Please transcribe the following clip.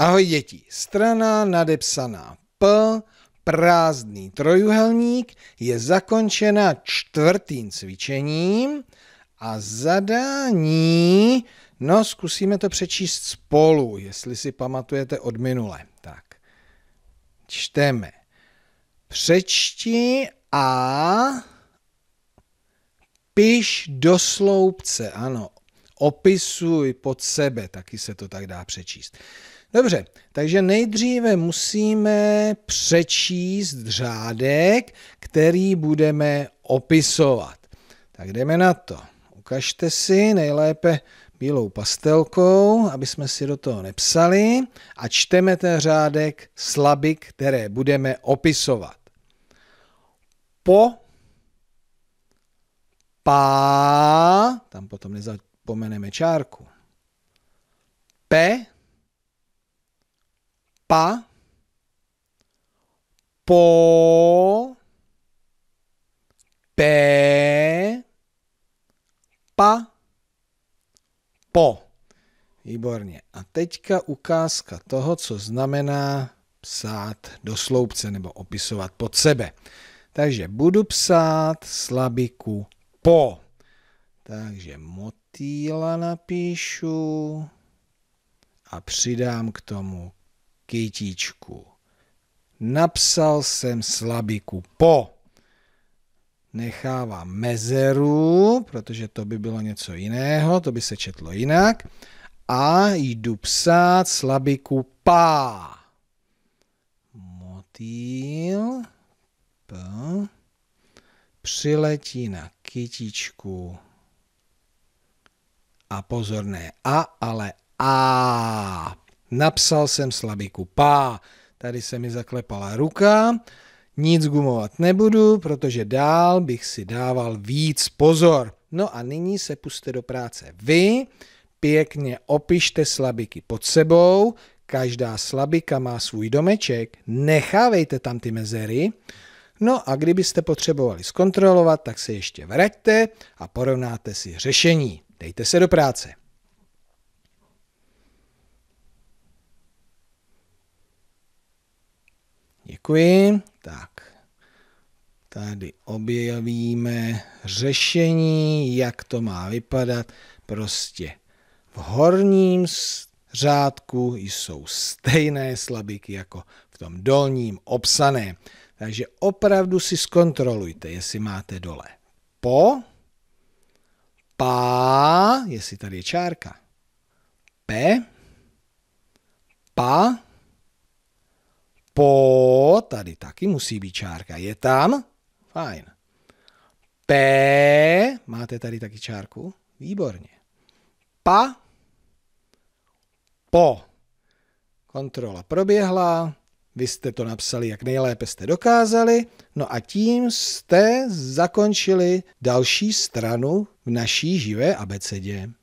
Ahoj děti, strana nadepsaná P, prázdný trojuhelník je zakončena čtvrtým cvičením a zadání, no zkusíme to přečíst spolu, jestli si pamatujete od minule. Tak, čteme. Přečti a piš do sloupce, ano, opisuj pod sebe, taky se to tak dá přečíst. Dobře, takže nejdříve musíme přečíst řádek, který budeme opisovat. Tak jdeme na to. Ukažte si nejlépe bílou pastelkou, aby jsme si do toho nepsali a čteme ten řádek slaby, které budeme opisovat. Po pá, tam potom nezapomeneme čárku. P pa, po, pe, pa, po. Výborně. A teďka ukázka toho, co znamená psát do sloupce nebo opisovat pod sebe. Takže budu psát slabiku po. Takže motýla napíšu a přidám k tomu Kejtíčku. Napsal jsem slabiku po. Nechávám mezeru, protože to by bylo něco jiného, to by se četlo jinak. A jdu psát slabiku pa. Motýl p přiletí na kytičku. A pozorné a, ale a napsal jsem slabiku pá. Tady se mi zaklepala ruka, nic gumovat nebudu, protože dál bych si dával víc pozor. No a nyní se puste do práce vy, pěkně opište slabiky pod sebou, každá slabika má svůj domeček, nechávejte tam ty mezery, No a kdybyste potřebovali zkontrolovat, tak se ještě vraťte a porovnáte si řešení. Dejte se do práce. Děkuji. Tak, tady objevíme řešení, jak to má vypadat. Prostě v horním řádku jsou stejné slabiky jako v tom dolním obsané. Takže opravdu si zkontrolujte, jestli máte dole po, pá, jestli tady je čárka, p. Po, tady taky musí být čárka. Je tam? Fajn. P, máte tady taky čárku? Výborně. Pa, po. Kontrola proběhla, vy jste to napsali, jak nejlépe jste dokázali, no a tím jste zakončili další stranu v naší živé abecedě.